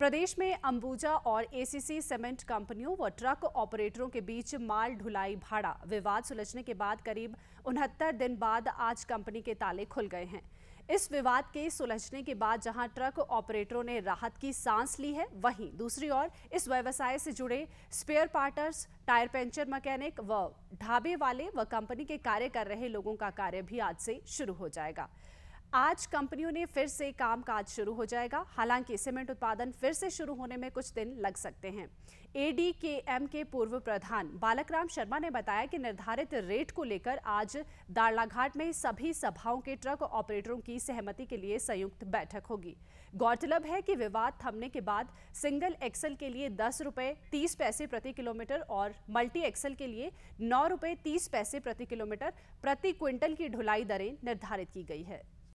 प्रदेश में अंबुजा और ACC cement कंपनियों व ट्रक ऑपरेटरों के बीच माल ढुलाई भाड़ा विवाद सुलझने के बाद करीब उनहत्तर दिन बाद आज कंपनी के ताले खुल गए हैं इस विवाद के सुलझने के बाद जहां ट्रक ऑपरेटरों ने राहत की सांस ली है वहीं दूसरी ओर इस व्यवसाय से जुड़े spare parts tyre puncture mechanic व ढाबे वाले व कंपनी के कार्य कर रहे लोगों का कार्य भी आज से शुरू हो जाएगा आज कंपनियों ने फिर से कामकाज शुरू हो जाएगा हालांकि सीमेंट उत्पादन फिर से शुरू होने में कुछ दिन लग सकते हैं एडीकेएम के पूर्व प्रधान बालकराम शर्मा ने बताया कि निर्धारित रेट को लेकर आज दारलाघाट में सभी सभाओं के ट्रक ऑपरेटरों की सहमति के लिए संयुक्त बैठक होगी गौरतलब है कि विवाद थमने के बाद सिंगल एक्सल के लिए दस रुपये तीस पैसे प्रति किलोमीटर और मल्टी एक्सल के लिए नौ रुपये तीस पैसे प्रति किलोमीटर प्रति क्विंटल की ढुलाई दरें निर्धारित की गई है